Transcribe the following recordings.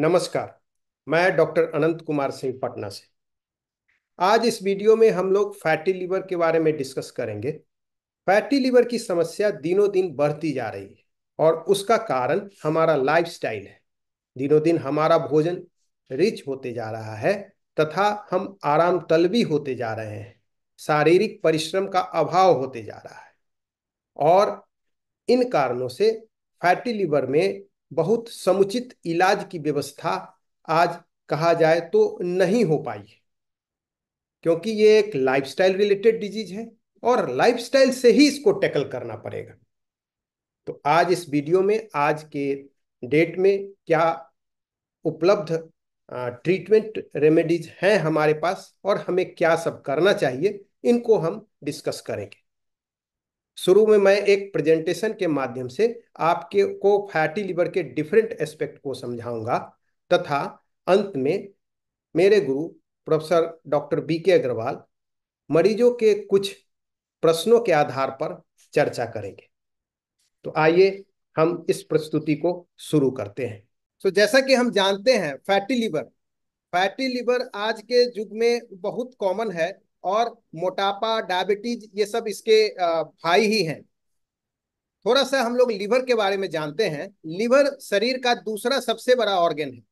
नमस्कार मैं डॉक्टर अनंत कुमार सिंह पटना से आज इस वीडियो में हम लोग फैटी लीवर के बारे में डिस्कस करेंगे फैटी लीवर की समस्या दिनों दिन बढ़ती जा रही है और उसका कारण हमारा लाइफस्टाइल है दिनों दिन हमारा भोजन रिच होते जा रहा है तथा हम आराम तलबी होते जा रहे हैं शारीरिक परिश्रम का अभाव होते जा रहा है और इन कारणों से फैटी लिवर में बहुत समुचित इलाज की व्यवस्था आज कहा जाए तो नहीं हो पाई है क्योंकि ये एक लाइफस्टाइल रिलेटेड डिजीज है और लाइफस्टाइल से ही इसको टैकल करना पड़ेगा तो आज इस वीडियो में आज के डेट में क्या उपलब्ध ट्रीटमेंट रेमेडीज हैं हमारे पास और हमें क्या सब करना चाहिए इनको हम डिस्कस करेंगे शुरू में मैं एक प्रेजेंटेशन के माध्यम से आपके को फैटी लिवर के डिफरेंट एस्पेक्ट को समझाऊंगा तथा अंत में मेरे गुरु प्रोफेसर डॉक्टर बी के अग्रवाल मरीजों के कुछ प्रश्नों के आधार पर चर्चा करेंगे तो आइए हम इस प्रस्तुति को शुरू करते हैं तो जैसा कि हम जानते हैं फैटी लिवर फैटी लिवर आज के युग में बहुत कॉमन है और मोटापा डायबिटीज ये सब इसके भाई ही हैं थोड़ा सा हम लोग लिवर के बारे में जानते हैं लिवर शरीर का दूसरा सबसे बड़ा ऑर्गेन है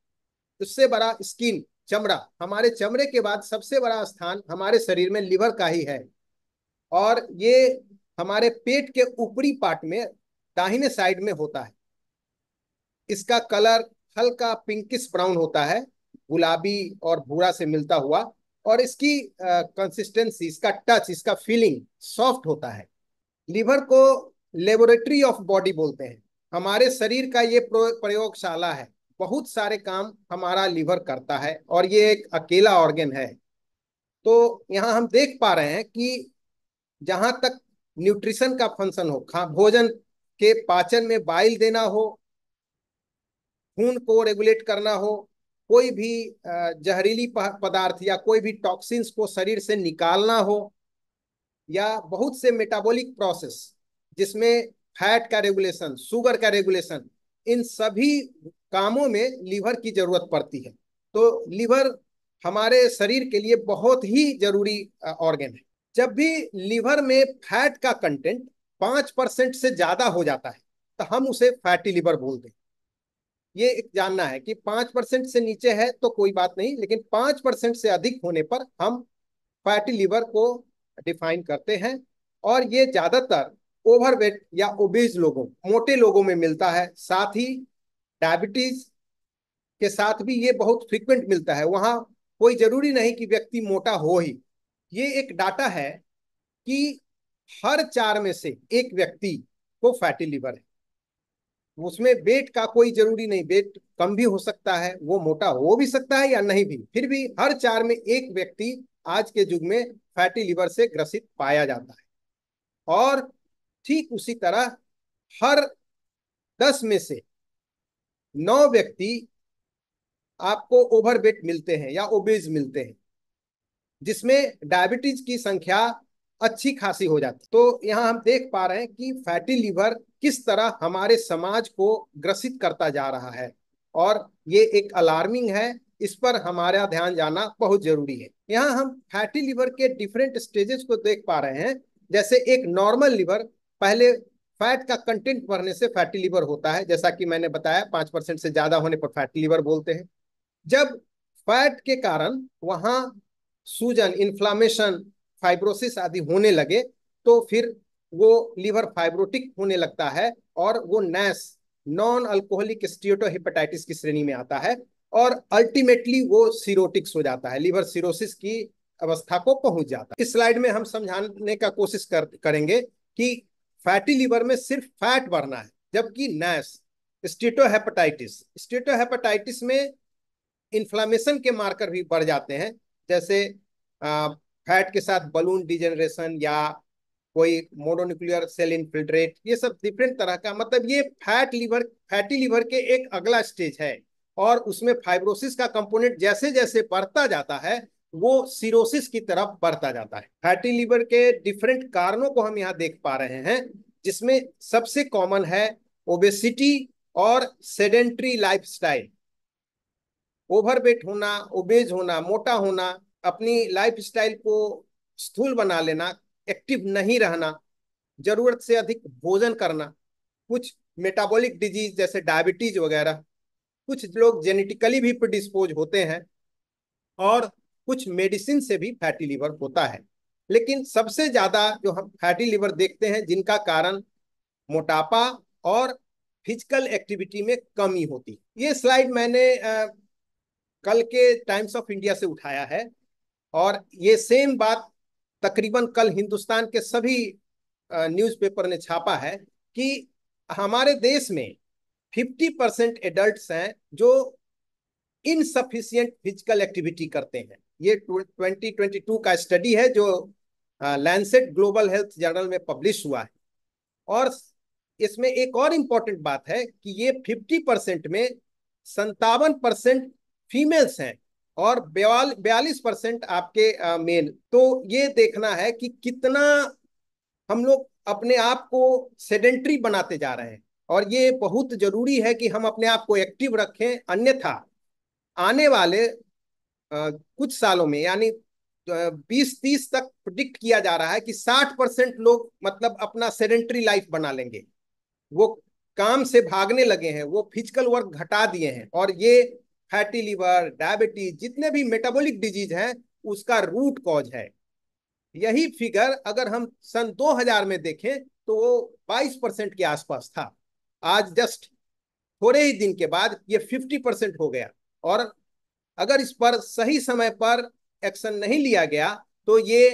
उससे बड़ा स्किन चमड़ा हमारे चमड़े के बाद सबसे बड़ा स्थान हमारे शरीर में लिवर का ही है और ये हमारे पेट के ऊपरी पार्ट में दाहिने साइड में होता है इसका कलर हल्का पिंकिस ब्राउन होता है गुलाबी और भूरा से मिलता हुआ और इसकी कंसिस्टेंसी इसका टच इसका फीलिंग सॉफ्ट होता है लिवर को लेबोरेटरी ऑफ बॉडी बोलते हैं हमारे शरीर का ये प्रयोगशाला है बहुत सारे काम हमारा लिवर करता है और ये एक अकेला ऑर्गेन है तो यहाँ हम देख पा रहे हैं कि जहां तक न्यूट्रिशन का फंक्शन हो खा भोजन के पाचन में बाइल देना हो खून को रेगुलेट करना हो कोई भी जहरीली पदार्थ या कोई भी टॉक्सिन्स को शरीर से निकालना हो या बहुत से मेटाबॉलिक प्रोसेस जिसमें फैट का रेगुलेशन शुगर का रेगुलेशन इन सभी कामों में लीवर की जरूरत पड़ती है तो लीवर हमारे शरीर के लिए बहुत ही जरूरी ऑर्गेन है जब भी लीवर में फैट का कंटेंट पांच परसेंट से ज्यादा हो जाता है तो हम उसे फैटी लीवर बोलते हैं ये जानना है कि पांच परसेंट से नीचे है तो कोई बात नहीं लेकिन पांच परसेंट से अधिक होने पर हम फैटी लीवर को डिफाइन करते हैं और ये ज्यादातर ओवरवेट या ओबेज लोगों मोटे लोगों में मिलता है साथ ही डायबिटीज के साथ भी ये बहुत फ्रिक्वेंट मिलता है वहां कोई जरूरी नहीं कि व्यक्ति मोटा हो ही ये एक डाटा है कि हर चार में से एक व्यक्ति को फैटी लीवर है उसमें वेट का कोई जरूरी नहीं वेट कम भी हो सकता है वो मोटा हो भी सकता है या नहीं भी फिर भी हर चार में एक व्यक्ति आज के युग में फैटी लिवर से ग्रसित पाया जाता है और ठीक उसी तरह हर दस में से नौ व्यक्ति आपको ओवरवेट मिलते हैं या ओबेज मिलते हैं जिसमें डायबिटीज की संख्या अच्छी खासी हो जाती तो यहाँ हम देख पा रहे हैं कि फैटी लीवर किस तरह हमारे समाज को ग्रसित करता जा रहा है और ये एक अलार्मिंग है इस पर हमारा ध्यान जाना बहुत जरूरी है यहाँ हम फैटी लिवर के डिफरेंट स्टेजेस को देख पा रहे हैं जैसे एक नॉर्मल लीवर पहले फैट का कंटेंट बढ़ने से फैटी लिवर होता है जैसा कि मैंने बताया पांच परसेंट से ज्यादा होने पर फैटी लिवर बोलते हैं जब फैट के कारण वहां सूजन इन्फ्लामेशन फाइब्रोसिस आदि होने लगे तो फिर वो लीवर फाइब्रोटिक होने लगता है और वो नैस नॉन अल्कोहलिक स्टियोटोहेपेटाइटिस की श्रेणी में आता है और अल्टीमेटली वो सीरोटिक्स हो जाता है लीवर सीरोसिस की अवस्था को पहुंच जाता है इस स्लाइड में हम समझाने का कोशिश कर, करेंगे कि फैटी लीवर में सिर्फ फैट बढ़ना है जबकि नैस स्टेटोहेपेटाइटिस स्टेटोहेपेटाइटिस में इन्फ्लामेशन के मार्कर भी बढ़ जाते हैं जैसे फैट के साथ बलून डिजेनरेशन या कोई मोनोन्यूक्लियर सेल इनफिल्ट्रेट ये सब डिफरेंट तरह का मतलब ये फैट लीवर फैटी लीवर के एक अगला स्टेज है और उसमें फाइब्रोसिस का कंपोनेंट जैसे जैसे बढ़ता जाता है वो सिरोसिस की तरफ बढ़ता जाता है फैटी लीवर के डिफरेंट कारणों को हम यहाँ देख पा रहे हैं जिसमें सबसे कॉमन है ओबेसिटी और सेडेंट्री लाइफस्टाइल ओवरवेट होना ओबेज होना मोटा होना अपनी लाइफ स्टाइल को स्थूल बना लेना एक्टिव नहीं रहना जरूरत से अधिक भोजन करना कुछ मेटाबॉलिक डिजीज जैसे डायबिटीज वगैरह कुछ लोग जेनेटिकली भी प्रोडिस्पोज होते हैं और कुछ मेडिसिन से भी फैटी लीवर होता है लेकिन सबसे ज्यादा जो हम फैटी लीवर देखते हैं जिनका कारण मोटापा और फिजिकल एक्टिविटी में कमी होती ये स्लाइड मैंने आ, कल के टाइम्स ऑफ इंडिया से उठाया है और ये सेम बात तकरीबन कल हिंदुस्तान के सभी न्यूज़पेपर ने छापा है कि हमारे देश में 50 परसेंट एडल्ट हैं जो इनसफिशियंट फिजिकल एक्टिविटी करते हैं ये 2022 का स्टडी है जो लैंसेट ग्लोबल हेल्थ जर्नल में पब्लिश हुआ है और इसमें एक और इम्पॉर्टेंट बात है कि ये 50 परसेंट में संतावन परसेंट फीमेल्स हैं और बयालीस परसेंट आपके मेल तो ये देखना है कि कितना हम लोग अपने आप को सेडेंट्री बनाते जा रहे हैं और ये बहुत जरूरी है कि हम अपने आप को एक्टिव रखें अन्यथा आने वाले आ, कुछ सालों में यानी बीस तीस तक प्रिडिक्ट किया जा रहा है कि साठ परसेंट लोग मतलब अपना सेडेंट्री लाइफ बना लेंगे वो काम से भागने लगे हैं वो फिजिकल वर्क घटा दिए हैं और ये फैटी लिवर डायबिटीज जितने भी मेटाबॉलिक डिजीज हैं उसका रूट कॉज है यही फिगर अगर हम सन 2000 में देखें तो वो 22 परसेंट के आसपास था आज जस्ट थोड़े ही दिन के बाद ये 50 परसेंट हो गया और अगर इस पर सही समय पर एक्शन नहीं लिया गया तो ये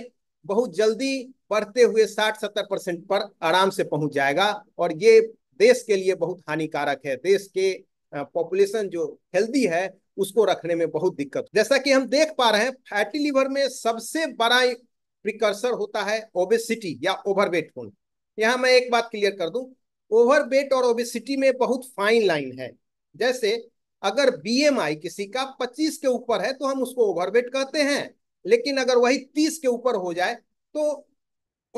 बहुत जल्दी बढ़ते हुए 60-70 परसेंट पर आराम से पहुंच जाएगा और ये देश के लिए बहुत हानिकारक है देश के पॉपुलेशन जो हेल्दी है उसको रखने में बहुत दिक्कत जैसा कि हम देख पा रहे हैं फैटी लिवर में सबसे बड़ा प्रिकर्सर होता है ओबेसिटी या ओवरवेट होना यहाँ मैं एक बात क्लियर कर दूं ओवरवेट और ओबेसिटी में बहुत फाइन लाइन है जैसे अगर बी किसी का 25 के ऊपर है तो हम उसको ओवरवेट कहते हैं लेकिन अगर वही 30 के ऊपर हो जाए तो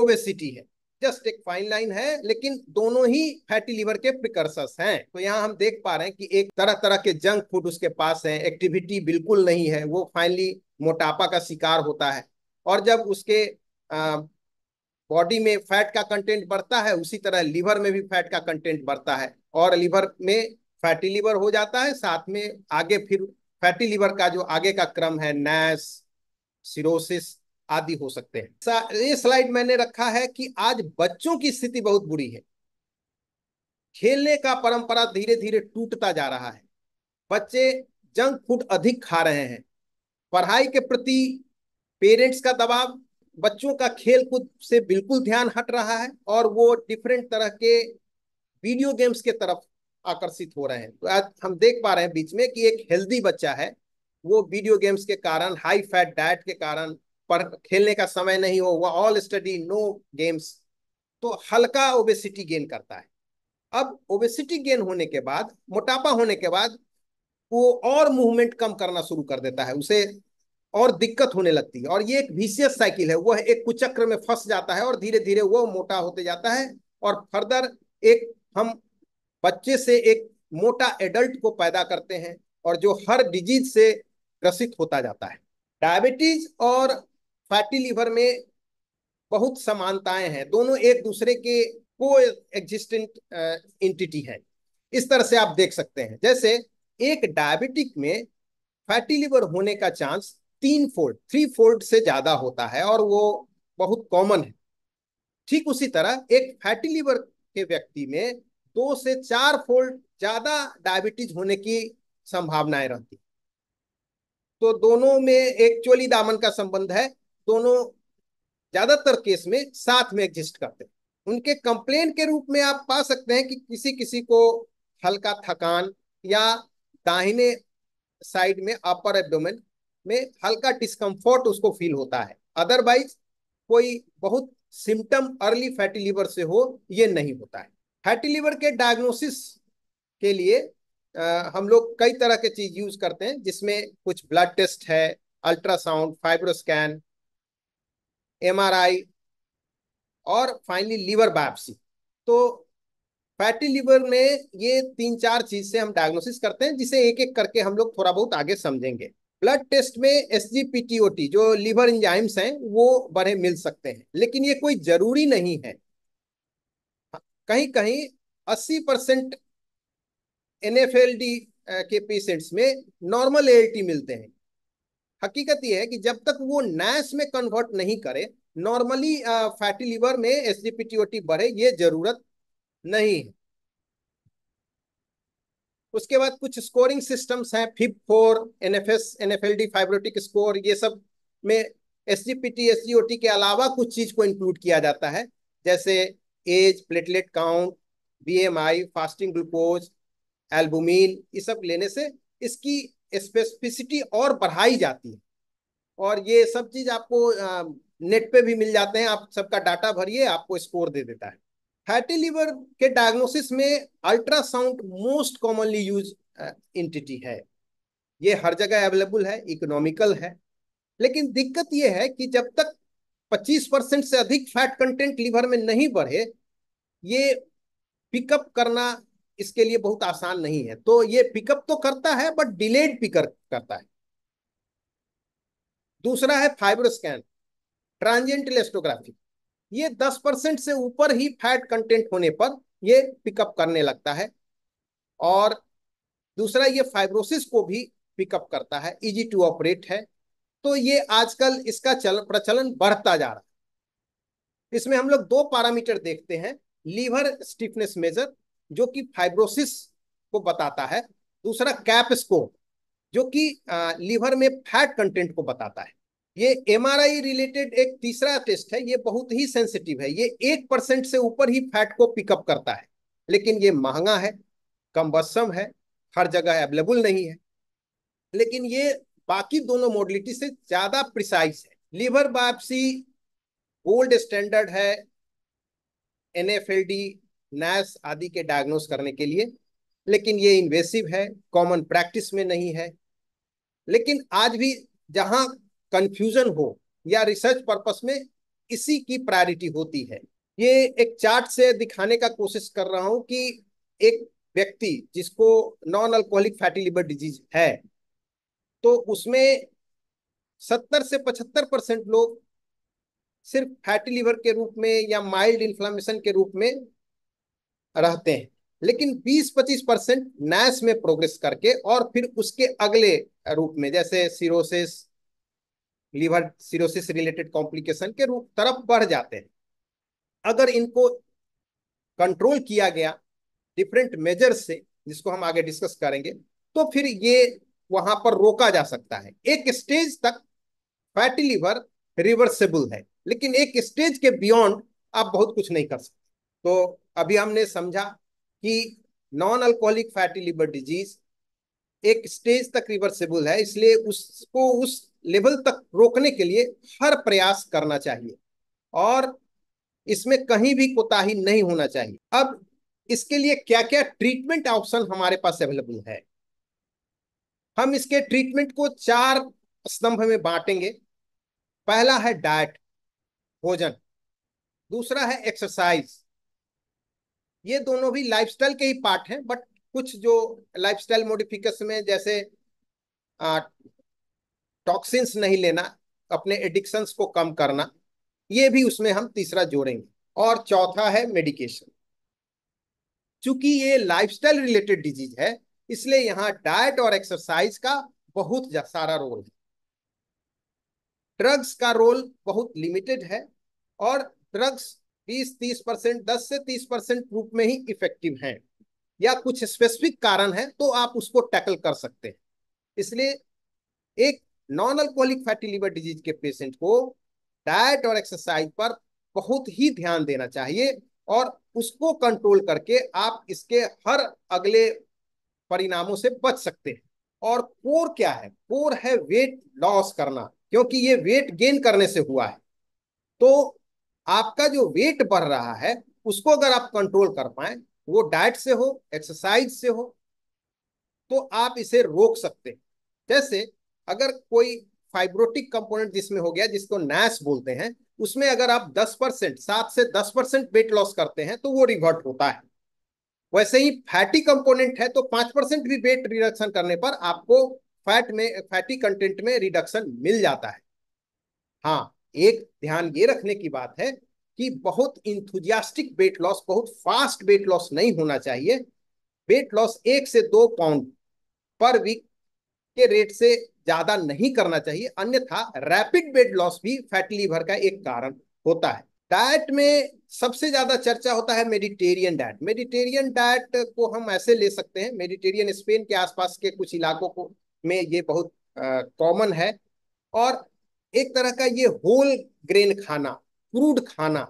ओबेसिटी है जस्ट एक फाइन लाइन है लेकिन दोनों ही फैटी लिवर के प्रिकर्सर्स हैं तो यहाँ हम देख पा रहे हैं कि एक तरह तरह के जंक फूड उसके पास है एक्टिविटी बिल्कुल नहीं है वो फाइनली मोटापा का शिकार होता है और जब उसके बॉडी में फैट का कंटेंट बढ़ता है उसी तरह लीवर में भी फैट का कंटेंट बढ़ता है और लीवर में फैटी लीवर हो जाता है साथ में आगे फिर फैटी लीवर का जो आगे का क्रम है नैस सिरोसिस आदि हो सकते हैं ये स्लाइड मैंने रखा है कि आज बच्चों की स्थिति बहुत बुरी है खेलने का परंपरा धीरे धीरे टूटता जा रहा है बच्चे जंक फूड अधिक खा रहे हैं पढ़ाई के प्रति पेरेंट्स का दबाव बच्चों का खेल कूद से बिल्कुल ध्यान हट रहा है और वो डिफरेंट तरह के वीडियो गेम्स के तरफ आकर्षित हो रहे हैं तो आज हम देख पा रहे हैं बीच में कि एक हेल्दी बच्चा है वो वीडियो गेम्स के कारण हाई फैट डाइट के कारण पर खेलने का समय नहीं हो वह ऑल स्टडी नो गेम्स तो हल्का ओबेसिटी गेन करता है अब ओबेसिटी गेन होने के बाद मोटापा होने के बाद वो और मूवमेंट कम करना शुरू कर देता है उसे और दिक्कत होने लगती है और ये एक विशियस साइकिल है वह एक कुचक्र में फंस जाता है और धीरे धीरे वह मोटा होते जाता है और फर्दर एक हम बच्चे से एक मोटा एडल्ट को पैदा करते हैं और जो हर डिजीज से ग्रसित होता जाता है डायबिटीज और फैटी लिवर में बहुत समानताएं हैं दोनों एक दूसरे के को एग्जिस्टेंट एंटिटी है इस तरह से आप देख सकते हैं जैसे एक डायबिटिक में फैटी लिवर होने का चांस तीन फोल्ड थ्री फोल्ड से ज्यादा होता है और वो बहुत कॉमन है ठीक उसी तरह एक फैटी लिवर के व्यक्ति में दो से चार फोल्ड ज्यादा डायबिटीज होने की संभावनाएं रहती तो दोनों में एक चोली दामन का संबंध है दोनों ज्यादातर केस में साथ में एग्जिस्ट करते हैं उनके कंप्लेन के रूप में आप पा सकते हैं कि किसी किसी को हल्का थकान या दाहिने साइड में अपर एब्डोमेन में हल्का डिस्कम्फर्ट उसको फील होता है अदरवाइज कोई बहुत सिम्टम अर्ली फैटी लीवर से हो ये नहीं होता है फैटी लीवर के डायग्नोसिस के लिए आ, हम लोग कई तरह के चीज यूज करते हैं जिसमें कुछ ब्लड टेस्ट है अल्ट्रासाउंड फाइब्रोस्कैन एमआरआई और फाइनली लीवर बायोप्सी तो फैटी लीवर में ये तीन चार चीज से हम डायग्नोसिस करते हैं जिसे एक एक करके हम लोग थोड़ा बहुत आगे समझेंगे ब्लड टेस्ट में एस जो लीवर इंजाइम्स हैं वो बढ़े मिल सकते हैं लेकिन ये कोई जरूरी नहीं है कहीं कहीं 80 परसेंट एन के पेशेंट्स में नॉर्मल ए मिलते हैं हकीकत यह है कि जब तक वो नैश में कन्वर्ट नहीं करे नॉर्मली फैटी लिवर में एस बढ़े ये जरूरत नहीं है उसके बाद कुछ स्कोरिंग सिस्टम्स हैं FIB four N F S N F L D fibrotic score ये सब में S G P T S G O T के अलावा कुछ चीज को इंक्लूड किया जाता है जैसे age platelet count B M I fasting glucose albumin ये सब लेने से इसकी स्पेसिफिसिटी और बढ़ाई जाती है और ये सब चीज आपको नेट पे भी मिल जाते हैं आप सबका डाटा भरिए आपको स्कोर दे देता है फैटी लिवर के डायग्नोसिस में ultrasound most commonly use entity है ये हर जगह अवेलेबल है इकोनॉमिकल है लेकिन दिक्कत यह है कि जब तक 25 परसेंट से अधिक फैट कंटेंट लिवर में नहीं बढ़े ये पिकअप करना इसके लिए बहुत आसान नहीं है तो ये पिकअप तो करता है बट डिलेड पिकअप करता है दूसरा है फाइबर स्कैन ट्रांजेंट इलेस्टोग्राफी ये 10 परसेंट से ऊपर ही फैट कंटेंट होने पर ये पिकअप करने लगता है और दूसरा ये फाइब्रोसिस को भी पिकअप करता है इजी टू ऑपरेट है तो ये आजकल इसका चल प्रचलन बढ़ता जा रहा है इसमें हम लोग दो पैरामीटर देखते हैं लीवर स्टिफनेस मेजर जो कि फाइब्रोसिस को बताता है दूसरा कैप स्कोर जो कि लीवर में फैट कंटेंट को बताता है ये एम रिलेटेड एक तीसरा टेस्ट है ये बहुत ही सेंसिटिव है ये एक परसेंट से ऊपर ही फैट को पिकअप करता है लेकिन ये महंगा है कम्बसम है हर जगह अवेलेबल नहीं है लेकिन ये बाकी दोनों मोडलिटी से ज्यादा प्रिसाइज है लीवर बायोप्सी गोल्ड स्टैंडर्ड है N F L D NASH आदि के डायग्नोस करने के लिए लेकिन ये इन्वेसिव है कॉमन प्रैक्टिस में नहीं है लेकिन आज भी जहां कंफ्यूजन हो या रिसर्च पर्पस में इसी की प्रायोरिटी होती है ये एक चार्ट से दिखाने का कोशिश कर रहा हूं कि एक व्यक्ति जिसको non alcoholic fatty liver disease है तो उसमें सत्तर से पचहत्तर परसेंट लोग सिर्फ फैटी लिवर के रूप में या माइल्ड इन्फ्लामेशन के रूप में रहते हैं लेकिन 20-25 परसेंट नैश में प्रोग्रेस करके और फिर उसके अगले रूप में जैसे cirrhosis liver cirrhosis related complication के रूप तरफ बढ़ जाते हैं अगर इनको कंट्रोल किया गया डिफरेंट मेजर से जिसको हम आगे डिस्कस करेंगे तो फिर ये वहां पर रोका जा सकता है एक स्टेज तक फैटी लीवर रिवर्सेबल है लेकिन एक स्टेज के बियॉन्ड आप बहुत कुछ नहीं कर सकते तो अभी हमने समझा कि non alcoholic fatty liver disease एक स्टेज तक रिवर्सिबल है इसलिए उसको उस लेवल तक रोकने के लिए हर प्रयास करना चाहिए और इसमें कहीं भी कोताही नहीं होना चाहिए अब इसके लिए क्या क्या ट्रीटमेंट ऑप्शन हमारे पास अवेलेबल है हम इसके ट्रीटमेंट को चार स्तंभ में बांटेंगे पहला है डाइट भोजन दूसरा है एक्सरसाइज ये दोनों भी लाइफस्टाइल के ही पार्ट हैं बट कुछ जो लाइफस्टाइल मॉडिफिकेशन में जैसे टॉक्सिन्स नहीं लेना अपने एडिक्शंस को कम करना ये भी उसमें हम तीसरा जोड़ेंगे और चौथा है मेडिकेशन चूंकि ये लाइफस्टाइल रिलेटेड डिजीज है इसलिए यहाँ डाइट और एक्सरसाइज का बहुत सारा रोल है ड्रग्स का रोल बहुत लिमिटेड है और ड्रग्स बीस तीस परसेंट दस से तीस परसेंट रूप में ही इफेक्टिव है या कुछ स्पेसिफिक कारण है तो आप उसको टैकल कर सकते हैं इसलिए एक non alcoholic fatty liver disease के पेशेंट को डाइट और एक्सरसाइज पर बहुत ही ध्यान देना चाहिए और उसको कंट्रोल करके आप इसके हर अगले परिणामों से बच सकते हैं और कोर क्या है कोर है वेट लॉस करना क्योंकि ये वेट गेन करने से हुआ है तो आपका जो वेट बढ़ रहा है उसको अगर आप कंट्रोल कर पाए वो डाइट से हो एक्सरसाइज से हो तो आप इसे रोक सकते हैं जैसे अगर कोई फाइब्रोटिक कंपोनेंट जिसमें हो गया जिसको नैस बोलते हैं उसमें अगर आप 10 परसेंट सात से 10 परसेंट वेट लॉस करते हैं तो वो रिवर्ट होता है वैसे ही फैटी कंपोनेंट है तो 5 परसेंट भी वेट रिडक्शन करने पर आपको फैट में फैटी कंटेंट में रिडक्शन मिल जाता है हाँ एक ध्यान ये रखने की बात है कि बहुत इंथुजियास्टिक वेट लॉस बहुत फास्ट वेट लॉस नहीं होना चाहिए वेट लॉस एक से दो पाउंड पर वीक के रेट से ज्यादा नहीं करना चाहिए अन्यथा रैपिड वेट लॉस भी फैट लीवर का एक कारण होता है डाइट में सबसे ज्यादा चर्चा होता है मेडिटेरियन डाइट मेडिटेरियन डाइट को हम ऐसे ले सकते हैं मेडिटेरियन स्पेन के आसपास के कुछ इलाकों को में ये बहुत कॉमन है और एक तरह का ये होल ग्रेन खाना क्रूड खाना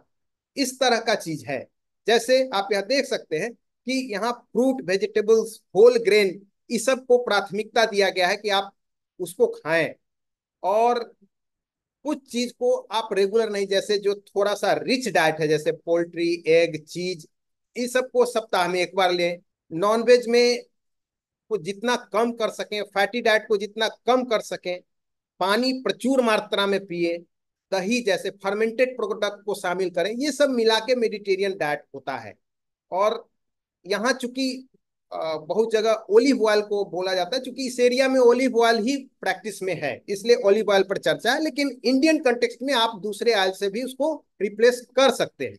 इस तरह का चीज है जैसे आप यहाँ देख सकते हैं कि यहाँ फ्रूट वेजिटेबल्स होल ग्रेन इस सब को प्राथमिकता दिया गया है कि आप उसको खाएं और कुछ चीज को आप रेगुलर नहीं जैसे जो थोड़ा सा रिच डाइट है जैसे पोल्ट्री एग चीज इस सब को सप्ताह में एक बार लें नॉनवेज में को जितना कम कर सकें फैटी डाइट को जितना कम कर सकें पानी प्रचुर मात्रा में पिए दही जैसे फर्मेंटेड प्रोडक्ट को शामिल करें ये सब मिला के मेडिटेरियन डाइट होता है और यहाँ चूंकि बहुत जगह ओलिव ऑयल को बोला जाता है चूंकि इस एरिया में ओलिव ऑयल ही प्रैक्टिस में है इसलिए ओलिव ऑयल पर चर्चा है लेकिन इंडियन कंटेक्स में आप दूसरे ऑयल से भी उसको रिप्लेस कर सकते हैं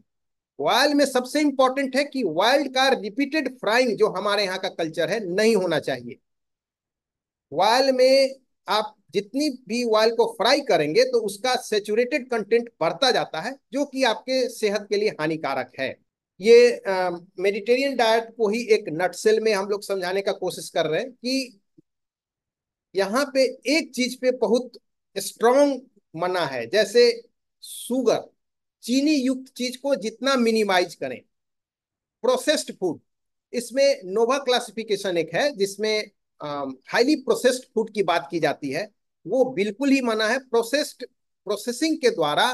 ऑयल में सबसे इंपॉर्टेंट है कि वाइल्ड का रिपीटेड फ्राइंग जो हमारे यहाँ का कल्चर है नहीं होना चाहिए वाइल में आप जितनी भी ऑयल को फ्राई करेंगे तो उसका सेचुरेटेड कंटेंट बढ़ता जाता है जो कि आपके सेहत के लिए हानिकारक है ये मेडिटेरियन डाइट को ही एक नटसेल में हम लोग समझाने का कोशिश कर रहे हैं कि यहाँ पे एक चीज पे बहुत स्ट्रॉन्ग मना है जैसे शुगर चीनी युक्त चीज को जितना मिनिमाइज करें प्रोसेस्ड फूड इसमें नोवा क्लासिफिकेशन एक है जिसमें हाईली प्रोसेस्ड फूड की बात की जाती है वो बिल्कुल ही मना है प्रोसेस्ड प्रोसेसिंग के द्वारा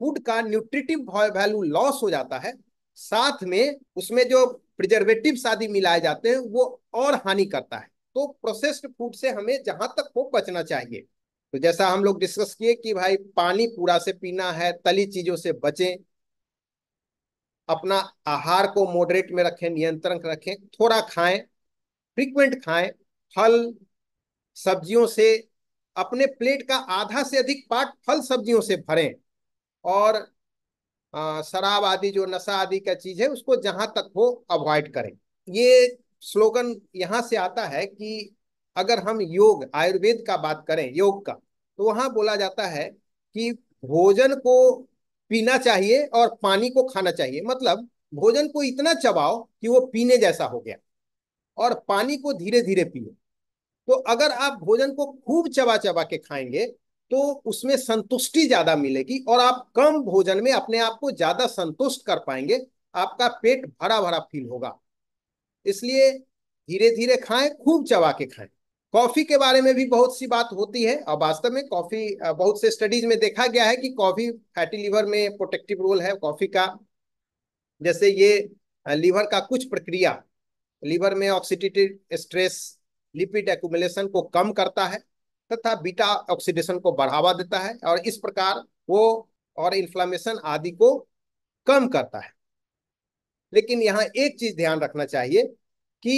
फूड का न्यूट्रिटिव वैल्यू लॉस हो जाता है साथ में उसमें जो प्रिजर्वेटिव आदि मिलाए जाते हैं वो और हानि करता है तो प्रोसेस्ड फूड से हमें जहां तक हो बचना चाहिए तो जैसा हम लोग डिस्कस किए कि भाई पानी पूरा से पीना है तली चीजों से बचें अपना आहार को मॉडरेट में रखें नियंत्रण रखें थोड़ा खाएं फ्रीक्वेंट खाएं फल सब्जियों से अपने प्लेट का आधा से अधिक पार्ट फल सब्जियों से भरें और शराब आदि जो नशा आदि का चीज है उसको जहां तक हो अवॉइड करें ये स्लोगन यहां से आता है कि अगर हम योग आयुर्वेद का बात करें योग का तो वहां बोला जाता है कि भोजन को पीना चाहिए और पानी को खाना चाहिए मतलब भोजन को इतना चबाओ कि वो पीने जैसा हो गया और पानी को धीरे धीरे पिए तो अगर आप भोजन को खूब चबा चबा के खाएंगे तो उसमें संतुष्टि ज्यादा मिलेगी और आप कम भोजन में अपने आप को ज्यादा संतुष्ट कर पाएंगे आपका पेट भरा भरा फील होगा इसलिए धीरे धीरे खाएं खूब चबा के खाएं कॉफी के बारे में भी बहुत सी बात होती है और वास्तव में कॉफी बहुत से स्टडीज में देखा गया है कि कॉफी फैटी लीवर में प्रोटेक्टिव रोल है कॉफी का जैसे ये लीवर का कुछ प्रक्रिया लीवर में ऑक्सीडेटिव स्ट्रेस लिपिड एकुमुलेशन को कम करता है तथा बीटा ऑक्सीडेशन को बढ़ावा देता है और इस प्रकार वो और इन्फ्लामेशन आदि को कम करता है लेकिन यहाँ एक चीज ध्यान रखना चाहिए कि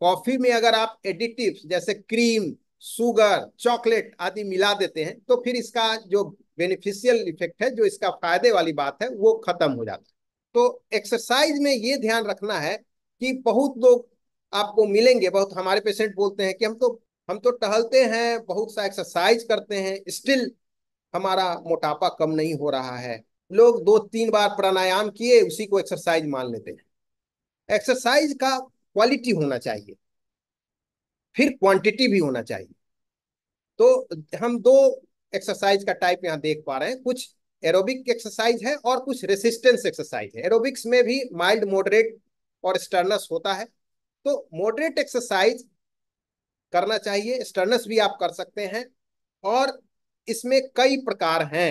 कॉफी में अगर आप एडिटिव्स जैसे क्रीम सुगर चॉकलेट आदि मिला देते हैं तो फिर इसका जो बेनिफिशियल इफेक्ट है जो इसका फायदे वाली बात है वो खत्म हो जाता है तो एक्सरसाइज में ये ध्यान रखना है कि बहुत लोग आपको मिलेंगे बहुत हमारे पेशेंट बोलते हैं कि हम तो हम तो टहलते हैं बहुत सा एक्सरसाइज करते हैं स्टिल हमारा मोटापा कम नहीं हो रहा है लोग दो तीन बार प्राणायाम किए उसी को एक्सरसाइज मान लेते हैं एक्सरसाइज का क्वालिटी होना चाहिए फिर क्वांटिटी भी होना चाहिए तो हम दो एक्सरसाइज का टाइप यहाँ देख पा रहे हैं कुछ एरोबिक एक्सरसाइज है और कुछ रेसिस्टेंस एक्सरसाइज है एरोबिक्स में भी माइल्ड मॉडरेट और स्टर्नस होता है तो मॉडरेट एक्सरसाइज करना चाहिए स्टर्नस भी आप कर सकते हैं और इसमें कई प्रकार हैं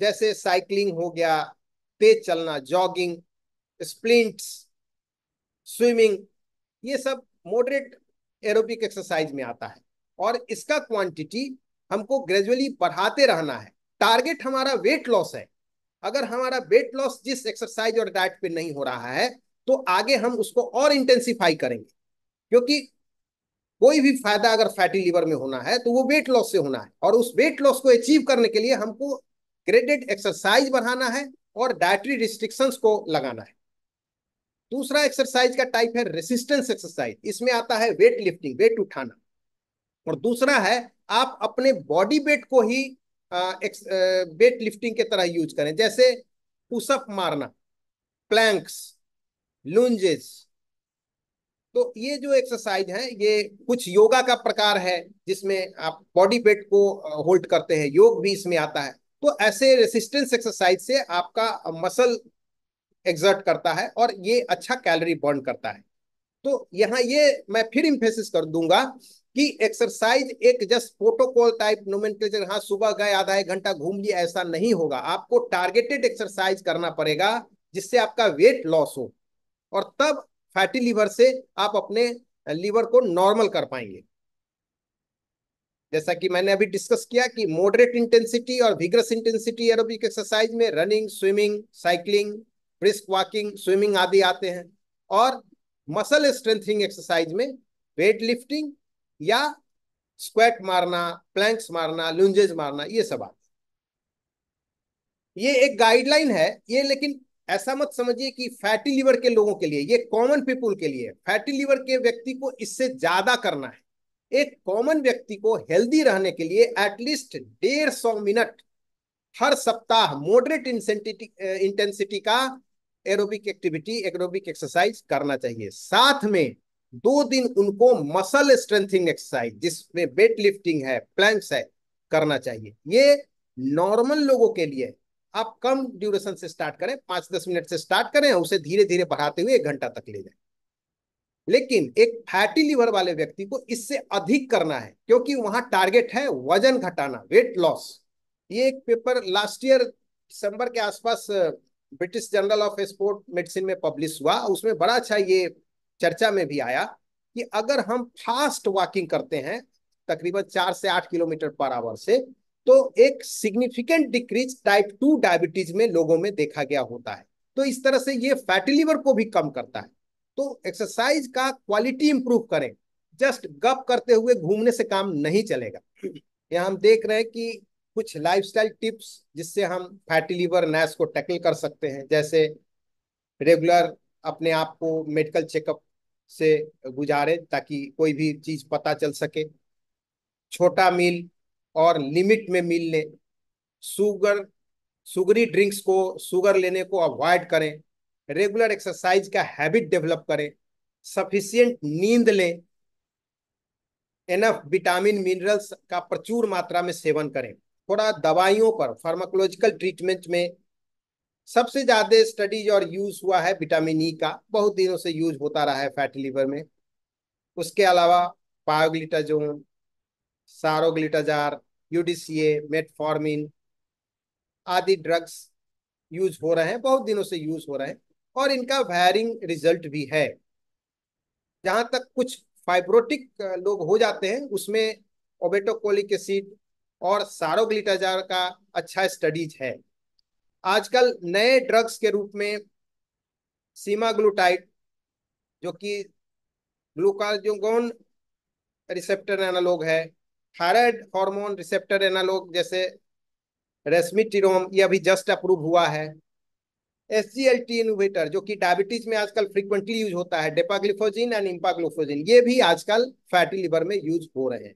जैसे साइकिलिंग हो गया तेज चलना जॉगिंग स्प्लिंट्स स्विमिंग ये सब मॉडरेट एरोबिक एक्सरसाइज में आता है और इसका क्वांटिटी हमको ग्रेजुअली बढ़ाते रहना है टारगेट हमारा वेट लॉस है अगर हमारा वेट लॉस जिस एक्सरसाइज और डाइट पे नहीं हो रहा है तो आगे हम उसको और इंटेंसिफाई करेंगे क्योंकि कोई भी फायदा अगर फैटी लिवर में होना है तो वो वेट लॉस से होना है और उस वेट लॉस को अचीव करने के लिए हमको ग्रेडेड एक्सरसाइज बढ़ाना है और डायट्री रिस्ट्रिक्शंस को लगाना है दूसरा एक्सरसाइज का टाइप है रेसिस्टेंस एक्सरसाइज इसमें आता है वेट लिफ्टिंग वेट उठाना और दूसरा है आप अपने बॉडी वेट को ही वेट लिफ्टिंग के तरह यूज करें जैसे पुशअप मारना प्लैंक्स लुंजेस तो ये जो एक्सरसाइज है ये कुछ योगा का प्रकार है जिसमें आप बॉडी वेट को होल्ड करते हैं योग भी इसमें आता है तो ऐसे रेसिस्टेंस एक्सरसाइज से आपका मसल एक्सर्ट करता है और ये अच्छा कैलोरी बर्न करता है तो यहाँ ये मैं फिर इम्फेसिस कर दूंगा कि एक्सरसाइज एक जस्ट प्रोटोकॉल टाइप नोमेनक्लेचर हाँ सुबह गए आधा एक घंटा घूम लिया ऐसा नहीं होगा आपको टारगेटेड एक्सरसाइज करना पड़ेगा जिससे आपका वेट लॉस हो और तब फैटी लीवर से आप अपने लीवर को नॉर्मल कर पाएंगे जैसा कि मैंने अभी डिस्कस किया कि मॉडरेट इंटेंसिटी और विग्रस इंटेंसिटी एरोबिक एक्सरसाइज में running swimming cycling brisk walking swimming आदि आते हैं और मसल स्ट्रेंथनिंग एक्सरसाइज में वेट लिफ्टिंग या स्क्वेट मारना प्लैंक्स मारना लुंजेज मारना ये सब आते हैं ये एक गाइडलाइन है ये लेकिन ऐसा मत समझिए कि फैटी लीवर के लोगों के लिए ये कॉमन पीपुल के लिए फैटी लीवर के व्यक्ति को इससे ज्यादा करना है एक कॉमन व्यक्ति को हेल्दी रहने के लिए एटलीस्ट डेढ़ सौ मिनट हर सप्ताह मॉडरेट इंसेंटिटी इंटेंसिटी का एरोबिक एक्टिविटी एरोबिक एक्सरसाइज करना चाहिए साथ में दो दिन उनको मसल स्ट्रेंथिंग एक्सरसाइज जिसमें वेट लिफ्टिंग है प्लैंक्स है करना चाहिए ये नॉर्मल लोगों के लिए आप कम ड्यूरेशन से स्टार्ट करें पांच दस मिनट से स्टार्ट करें उसे धीरे धीरे बढ़ाते हुए एक घंटा तक ले जाए लेकिन एक फैटी लिवर वाले व्यक्ति को इससे अधिक करना है क्योंकि वहां टारगेट है वजन घटाना वेट लॉस ये एक पेपर लास्ट ईयर दिसंबर के आसपास British journal of sport medicine में पब्लिश हुआ उसमें बड़ा अच्छा ये चर्चा में भी आया कि अगर हम फास्ट वॉकिंग करते हैं तकरीबन चार से आठ किलोमीटर पर आवर से तो एक significant decrease type two diabetes में लोगों में देखा गया होता है तो इस तरह से ये फैटी लिवर को भी कम करता है तो एक्सरसाइज का क्वालिटी इंप्रूव करें जस्ट गप करते हुए घूमने से काम नहीं चलेगा यहाँ हम देख रहे हैं कि कुछ लाइफस्टाइल टिप्स जिससे हम फैटी लिवर नैस को टैकल कर सकते हैं जैसे रेगुलर अपने आप को मेडिकल चेकअप से गुजारे ताकि कोई भी चीज़ पता चल सके छोटा मील और लिमिट में मिल लें शुगर शुगरी ड्रिंक्स को शुगर लेने को अवॉइड करें रेगुलर एक्सरसाइज का हैबिट डेवलप करें सफिशियंट नींद लें एनफ विटामिन मिनरल्स का प्रचुर मात्रा में सेवन करें थोड़ा दवाइयों पर फार्माकोलॉजिकल ट्रीटमेंट में सबसे ज्यादा स्टडीज और यूज हुआ है विटामिन ई e का बहुत दिनों से यूज होता रहा है फैटी लीवर में उसके अलावा पायोग्लिटाजोन सारोग्लिटाजार यूडीसीए मेटफॉर्मिन आदि ड्रग्स यूज हो रहे हैं बहुत दिनों से यूज हो रहे हैं और इनका वायरिंग रिजल्ट भी है जहां तक कुछ फाइब्रोटिक लोग हो जाते हैं उसमें ओबेटोकोलिक एसिड और सारोग्लिटाजार का अच्छा स्टडीज है आजकल नए ड्रग्स के रूप में सीमाग्लूटाइड जो कि ग्लूकार्जोगोन रिसेप्टर एनालॉग है थायराइड हार्मोन रिसेप्टर एनालॉग जैसे रेस्मिटिरोम ये अभी जस्ट अप्रूव हुआ है S G L T inhibitor जो कि डायबिटीज में आजकल फ्रीक्वेंटली यूज होता है डेपाग्लिफोजिन एंड इम्पाग्लोफोजिन ये भी आजकल फैटी लिवर में यूज हो रहे हैं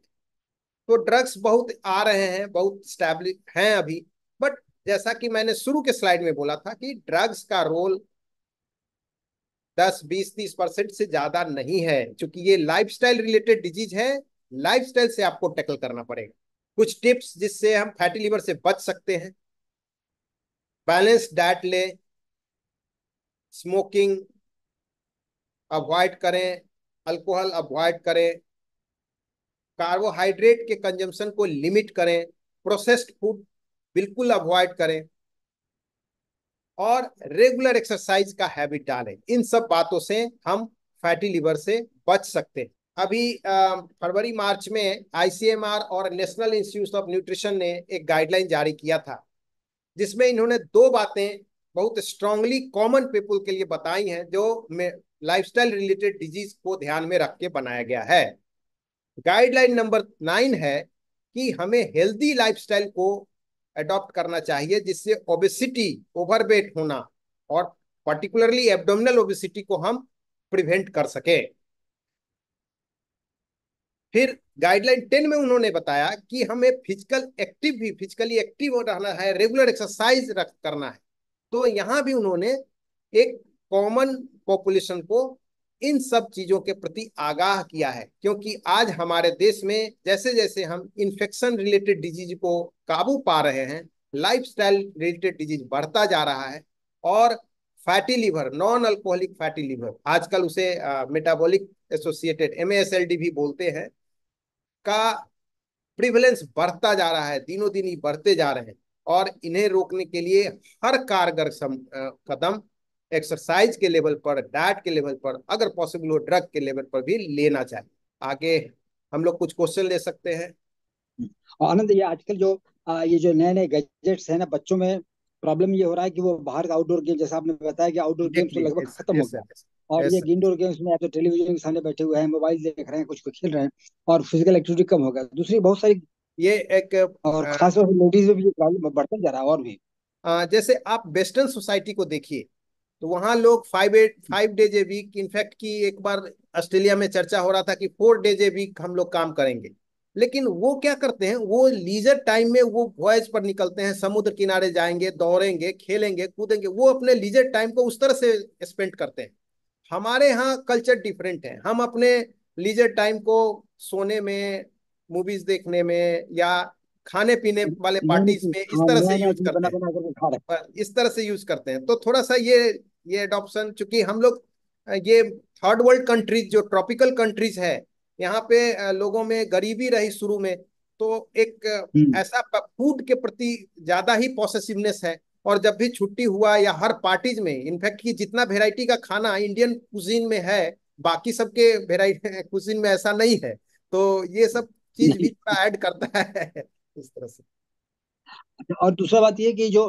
तो ड्रग्स बहुत आ रहे हैं बहुत स्टैब्लिश हैं अभी बट जैसा कि मैंने शुरू के स्लाइड में बोला था कि ड्रग्स का रोल 10, 20, 30 परसेंट से ज्यादा नहीं है क्योंकि ये लाइफस्टाइल रिलेटेड डिजीज है लाइफस्टाइल से आपको टैकल करना पड़ेगा कुछ टिप्स जिससे हम फैटी लिवर से बच सकते हैं बैलेंस डाइट ले स्मोकिंग अवॉइड करें अल्कोहल अवॉइड करें कार्बोहाइड्रेट के कंजम्पशन को लिमिट करें प्रोसेस्ड फूड बिल्कुल अवॉइड करें और रेगुलर एक्सरसाइज का हैबिट डालें इन सब बातों से हम फैटी लिवर से बच सकते हैं अभी फरवरी मार्च में आईसीएमआर और नेशनल इंस्टीट्यूट ऑफ न्यूट्रिशन ने एक गाइडलाइन जारी किया था जिसमें इन्होंने दो बातें बहुत स्ट्रांगली कॉमन पीपल के लिए बताई हैं जो लाइफस्टाइल रिलेटेड डिजीज को ध्यान में रख के बनाया गया है गाइडलाइन नंबर नाइन है कि हमें हेल्दी लाइफस्टाइल को अडॉप्ट करना चाहिए जिससे ओबेसिटी ओवरवेट होना और पर्टिकुलरली एबडोमिनल ओबेसिटी को हम प्रिवेंट कर सकें फिर गाइडलाइन टेन में उन्होंने बताया कि हमें फिजिकल एक्टिव भी फिजिकली एक्टिव रहना है रेगुलर एक्सरसाइज करना है तो यहाँ भी उन्होंने एक कॉमन पॉपुलेशन को इन सब चीजों के प्रति आगाह किया है क्योंकि आज हमारे देश में जैसे जैसे हम इन्फेक्शन रिलेटेड डिजीज को काबू पा रहे हैं लाइफस्टाइल रिलेटेड डिजीज बढ़ता जा रहा है और fatty liver non alcoholic fatty liver आजकल उसे मेटाबॉलिक एसोसिएटेड एम भी बोलते हैं का प्रिवलेंस बढ़ता जा रहा है दिनों दिन ही बढ़ते जा रहे हैं और इन्हें रोकने के लिए हर कारगर सम, कदम एक्सरसाइज के लेवल पर डाइट के लेवल पर अगर पॉसिबल हो ड्रग के लेवल पर भी लेना चाहिए आगे हम लोग कुछ क्वेश्चन ले सकते हैं आनंद ये आजकल जो आ, ये जो नए नए गैजेट्स है ना बच्चों में प्रॉब्लम ये हो रहा है कि वो बाहर का आउटडोर गेम जैसा आपने बताया कि आउटडोर गेम तो लगभग खत्म हो गया और ये इंडोर गेम्स में आप तो टेलीविजन के सामने बैठे हुए हैं मोबाइल देख रहे हैं कुछ कुछ खेल रहे हैं और फिजिकल एक्टिविटी कम हो गया दूसरी बहुत सारी ये एक और खासतौर पर लेडीज में भी प्रॉब्लम बढ़ता जा रहा है और भी आ, जैसे आप वेस्टर्न सोसाइटी को देखिए तो वहाँ लोग five eight five days a week in fact की एक बार ऑस्ट्रेलिया में चर्चा हो रहा था कि फोर डेज ए वीक हम लोग काम करेंगे लेकिन वो क्या करते हैं वो लीजर टाइम में वो वॉयज पर निकलते हैं समुद्र किनारे जाएंगे दौड़ेंगे खेलेंगे कूदेंगे वो अपने लीजर टाइम को उस तरह से स्पेंड करते हैं हमारे यहाँ कल्चर डिफरेंट है हम अपने लीजर टाइम को सोने में मूवीज देखने में या खाने पीने वाले पार्टीज में इस तरह से यूज करते हैं इस तरह से यूज करते हैं तो थोड़ा सा ये ये एडॉप्शन चूंकि हम लोग ये थर्ड वर्ल्ड कंट्रीज जो ट्रॉपिकल कंट्रीज है यहाँ पे लोगों में गरीबी रही शुरू में तो एक हम्म। ऐसा फूड के प्रति ज्यादा ही पॉसेसिवनेस है और जब भी छुट्टी हुआ या हर पार्टीज में इनफैक्ट ये जितना वेराइटी का खाना इंडियन कुजीन में है बाकी सबके वेराइटी कुजीन में ऐसा नहीं है तो ये सब चीज भी थोड़ा ऐड करता है इस तरह से अच्छा, और दूसरा बात ये कि जो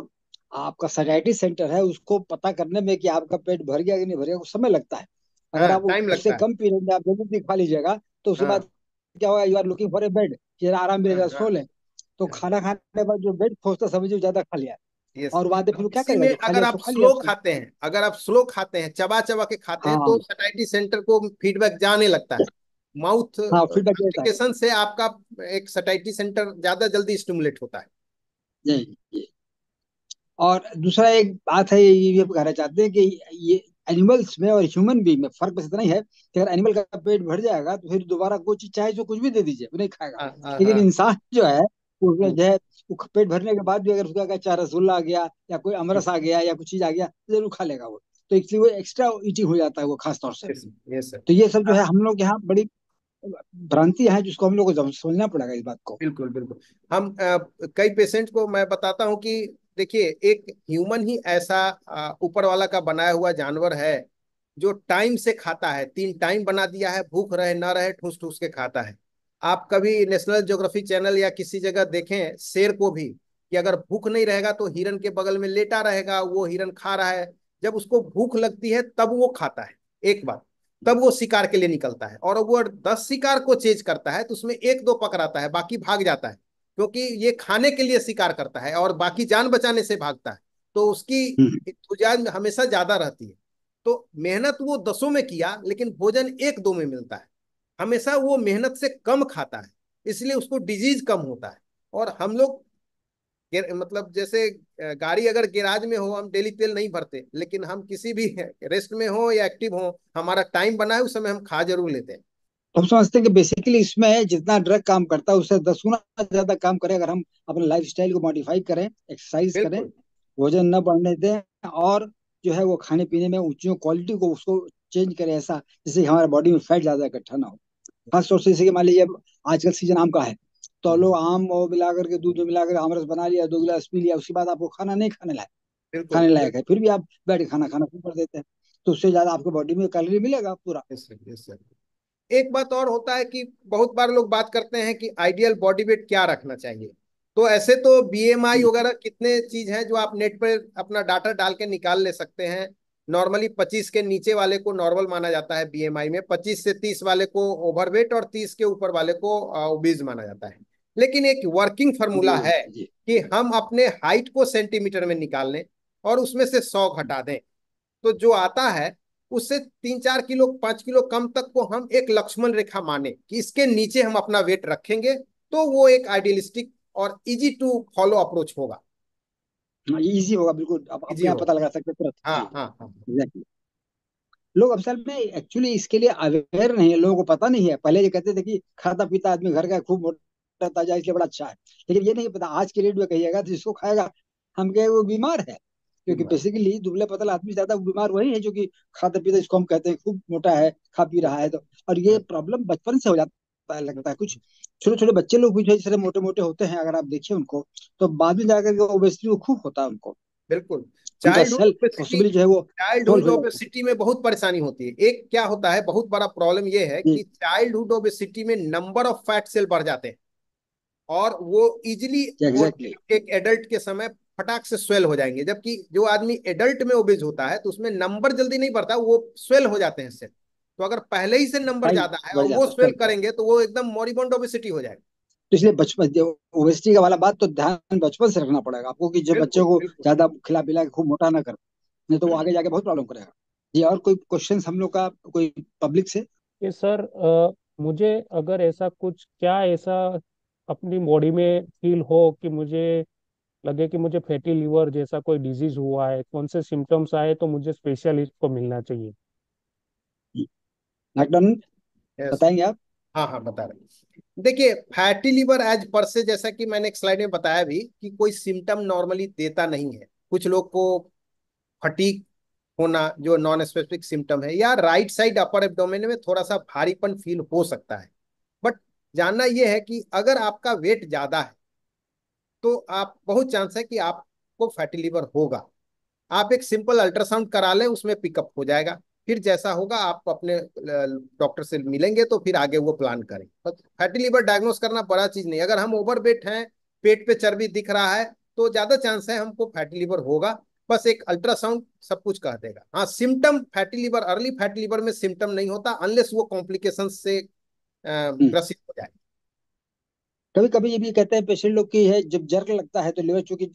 आपका सजाइटी सेंटर है उसको पता करने में कि आपका पेट भर गया कि नहीं भर गया समय लगता है अगर हाँ, आप उससे कम पीरियड में आप जल्दी खा लीजिएगा तो उसके बाद हाँ। क्या होगा you are looking for a bed आराम मिलेगा हाँ, सो लें तो खाना खाने के बाद जो बेड खोजता समझिए ज्यादा खा लिया और वादे फिर क्या करेंगे अगर आप स्लो खाते हैं अगर आप स्लो खाते हैं चबा चबा के खाते हैं तो सटाइटी हाँ। सेंटर को फीडबैक जाने लगता है माउथ हाँ, से आपका एक सटाइटी सेंटर ज्यादा जल्दी स्टिमुलेट होता है और दूसरा एक बात है ये भी कहना चाहते हैं कि ये एनिमल्स में और ह्यूमन बींग में फर्क बस इतना ही है कि अगर एनिमल का पेट भर जाएगा तो फिर दोबारा कोई चीज चाहे जो कुछ भी दे दीजिए वो नहीं खाएगा हाँ, हाँ, लेकिन इंसान जो है उसमें जो हम्म। है पेट भरने के बाद भी अगर उसका क्या चाहे रसगुल्ला आ गया या कोई अमरस आ गया या कुछ चीज आ गया जरूर खा लेगा वो तो इसलिए वो एक्स्ट्रा ईटिंग हो जाता है वो खास तौर से तो ये सब जो है हाँ। हम लोग यहाँ बड़ी भ्रांति है जिसको हम लोग को समझना पड़ेगा इस बात को बिल्कुल बिल्कुल हम कई पेशेंट को मैं बताता हूँ कि देखिए एक ह्यूमन ही ऐसा ऊपर वाला का बनाया हुआ जानवर है जो टाइम से खाता है तीन टाइम बना दिया है भूख रहे ना रहे ठूस ठूस के खाता है आप कभी नेशनल ज्योग्राफी चैनल या किसी जगह देखें शेर को भी कि अगर भूख नहीं रहेगा तो हिरन के बगल में लेटा रहेगा वो हिरन खा रहा है जब उसको भूख लगती है तब वो खाता है एक बार तब वो शिकार के लिए निकलता है और वो दस शिकार को चेज करता है तो उसमें एक दो पकड़ाता है बाकी भाग जाता है क्योंकि ये खाने के लिए शिकार करता है और बाकी जान बचाने से भागता है तो उसकी भुजान हम्म। हमेशा ज्यादा रहती है तो मेहनत वो दसों में किया लेकिन भोजन एक दो में मिलता है हमेशा वो मेहनत से कम खाता है इसलिए उसको डिजीज कम होता है और हम लोग मतलब जैसे गाड़ी अगर गैराज में हो हम डेली तेल नहीं भरते लेकिन हम किसी भी रेस्ट में हो या एक्टिव हो हमारा टाइम बना है उस समय हम खा जरूर लेते हैं तो हम समझते हैं कि बेसिकली इसमें है जितना ड्रग काम करता है उससे दस गुना ज्यादा काम करें अगर हम अपने लाइफ को मॉडिफाई करें एक्सरसाइज करें वजन न बढ़ने दें और जो है वो खाने पीने में ऊंची क्वालिटी को उसको चेंज करें ऐसा जिससे हमारे बॉडी में फैट ज्यादा इकट्ठा ना हो खासतौर से जैसे कि मान लीजिए आजकल सीजन आम का है तो हम्म। लोग आम वो मिला करके दूध में मिला करके आमरस बना लिया दो गिलास पी लिया उसके बाद आपको खाना नहीं खाने लायक खाने लायक है फिर भी आप बैठ के खाना खाना शुरू कर देते हैं तो उससे ज्यादा आपको बॉडी में कैलोरी मिलेगा पूरा yes, sir, yes, sir. एक बात और होता है कि बहुत बार लोग बात करते हैं कि आइडियल बॉडी वेट क्या रखना चाहिए तो ऐसे तो बीएमआई हम्म। वगैरह कितने चीज हैं जो आप नेट पर अपना डाटा डाल के निकाल ले सकते हैं नॉर्मली 25 के नीचे वाले को नॉर्मल माना जाता है बीएमआई में 25 से 30 वाले को ओवरवेट और 30 के ऊपर वाले को ओबीज माना जाता है लेकिन एक वर्किंग फॉर्मूला है कि हम अपने हाइट को सेंटीमीटर में निकाल लें और उसमें से सौ घटा दें तो जो आता है उससे तीन चार किलो पांच किलो कम तक को हम एक लक्ष्मण रेखा माने कि इसके नीचे हम अपना वेट रखेंगे तो वो एक आइडियलिस्टिक और इजी टू फॉलो अप्रोच होगा इजी हाँ, होगा बिल्कुल आप अपने आप पता लगा सकते हैं तुरंत हाँ हाँ हाँ लोग असल में एक्चुअली इसके लिए अवेयर नहीं है लोगों को पता नहीं है पहले ये कहते थे कि खाता पीता आदमी घर का खूब मोटा ताजा इसलिए बड़ा अच्छा है लेकिन ये नहीं पता आज के रेट में कहिएगा तो जिसको खाएगा हम कहे वो बीमार है क्योंकि बेसिकली दुबले पतला आदमी ज्यादा बीमार वही है जो कि खाता पीता इसको हम कहते हैं खूब मोटा है खा पी रहा है तो और ये प्रॉब्लम हाँ। बचपन से हो जाता है लगता है कुछ छोटे छोटे बच्चे लोग भी जो इस तरह मोटे मोटे होते हैं अगर आप देखिए उनको तो बाद में जाकर ओबेसिटी वो खूब होता है उनको बिल्कुल चाइल्ड जो है वो चाइल्डहुड ओबेसिटी में बहुत परेशानी होती है एक क्या होता है बहुत बड़ा प्रॉब्लम ये है कि चाइल्डहुड ओबेसिटी में नंबर ऑफ फैट सेल बढ़ जाते हैं और वो इजिली exactly. एक एडल्ट के समय फटाक से स्वेल हो जाएंगे जबकि जो आदमी एडल्ट में ओबेज होता है तो उसमें नंबर जल्दी नहीं बढ़ता वो स्वेल हो जाते हैं सेल तो अगर पहले ही से नंबर ज्यादा है और वो स्वेल करेंगे तो वो एकदम मोरीबोंड ओबेसिटी हो जाएगा तो इसलिए बचपन ओबेसिटी का वाला बात तो ध्यान बचपन से रखना पड़ेगा आपको कि जब बच्चे को ज्यादा खिला पिला के खूब मोटा ना कर नहीं तो वो आगे जाके बहुत प्रॉब्लम करेगा ये और कोई क्वेश्चन हम लोग का कोई पब्लिक से ये सर आ, मुझे अगर ऐसा कुछ क्या ऐसा अपनी बॉडी में फील हो कि मुझे लगे कि मुझे फैटी लीवर जैसा कोई डिजीज हुआ है कौन से सिम्टम्स आए तो मुझे स्पेशलिस्ट को मिलना चाहिए डॉक्टर yes. बताएंगे आप हाँ हाँ बता रहे देखिए फैटी लिवर एज पर से जैसा कि मैंने एक स्लाइड में बताया भी कि कोई सिम्टम नॉर्मली देता नहीं है कुछ लोग को फटीक होना जो नॉन स्पेसिफिक सिम्टम है या राइट साइड अपर एबडोमेन में थोड़ा सा भारीपन फील हो सकता है बट जानना यह है कि अगर आपका वेट ज्यादा है तो आप बहुत चांस है कि आपको फैटी लिवर होगा आप एक सिंपल अल्ट्रासाउंड करा लें उसमें पिकअप हो जाएगा फिर जैसा होगा आप अपने डॉक्टर से मिलेंगे तो फिर आगे वो प्लान करें फैटी लीवर डायग्नोस करना बड़ा चीज नहीं अगर हम ओवर हैं पेट पे चर्बी दिख रहा है तो ज्यादा चांस है हमको फैटी लीवर होगा बस एक अल्ट्रासाउंड सब कुछ कह देगा हाँ symptom fatty liver early fatty liver में सिम्टम नहीं होता अनलेस वो कॉम्प्लिकेशन से हम्म। ग्रसित हो जाए कभी कभी ये भी कहते हैं पेशेंट लोग की है जब जर्क लगता है तो लिवर चूंकि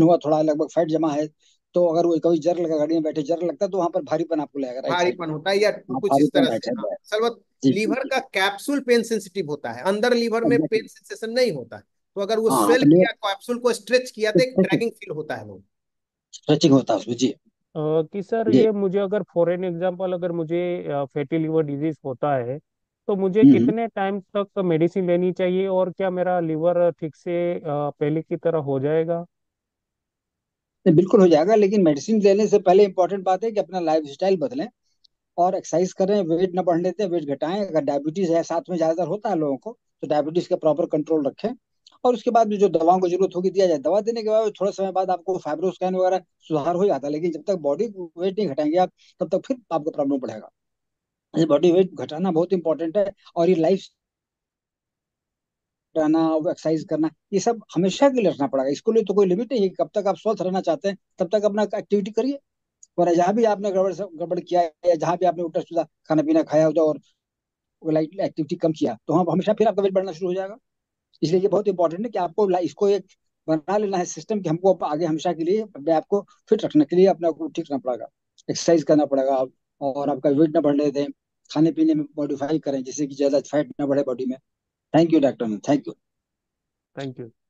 हुआ थोड़ा लगभग फैट जमा है तो अगर वो कभी जर लगा गाड़ी में बैठे जर लगता तो वहां पर भारीपन आपको लगेगा भारीपन होता है या हाँ, कुछ इस तरह से हाँ। सर लीवर का कैप्सूल पेन सेंसिटिव होता है अंदर लीवर में पेन सेंसेशन नहीं होता है तो अगर वो हाँ, स्वेल किया कैप्सूल को स्ट्रेच किया तो एक ड्रैगिंग फील होता है वो स्ट्रेचिंग होता है उसमें जी कि सर ये मुझे अगर फॉरेन एग्जांपल अगर मुझे फैटी लिवर डिजीज होता है तो मुझे हम्म, हम्म। कितने टाइम तक मेडिसिन लेनी चाहिए और क्या मेरा लिवर ठीक से पहले की तरह हो जाएगा नहीं बिल्कुल हो जाएगा लेकिन मेडिसिन लेने से पहले इंपॉर्टेंट बात है कि अपना लाइफ स्टाइल बदलें और एक्सरसाइज करें वेट ना बढ़ने दें वेट घटाएं अगर डायबिटीज है साथ में ज्यादातर होता है लोगों को तो डायबिटीज का प्रॉपर कंट्रोल रखें और उसके बाद भी जो दवाओं को जरूरत होगी दिया जाए दवा देने के बाद थोड़ा समय बाद आपको फाइब्रोस्कैन वगैरह सुधार हो जाता है लेकिन जब तक बॉडी वेट नहीं घटाएंगे आप तब तक फिर आपको प्रॉब्लम बढ़ेगा बॉडी वेट घटाना बहुत इंपॉर्टेंट है और ये लाइफ रहना एक्सरसाइज करना ये सब हमेशा के लिए रखना पड़ेगा इसको लिए तो कोई लिमिट नहीं है कब तक आप स्वस्थ रहना चाहते हैं तब तक अपना एक्टिविटी करिए और जहाँ भी आपने गड़बड़ गड़बड़ किया या जहाँ भी आपने उल्टा सुधा खाना पीना खाया होता और लाइट एक्टिविटी कम किया तो हम हमेशा फिर आपका वेट बढ़ना शुरू हो जाएगा इसलिए ये बहुत इंपॉर्टेंट है कि आपको इसको एक बना लेना है सिस्टम कि हमको आगे हमेशा के लिए अपने आप को फिट रखने के लिए अपने आपको ठीक रखना पड़ेगा एक्सरसाइज करना पड़ेगा और आपका वेट ना बढ़ने दें खाने पीने में मॉडिफाई करें जैसे कि ज्यादा फैट ना बढ़े बॉडी में Thank you, Dr. Thank you. Thank you.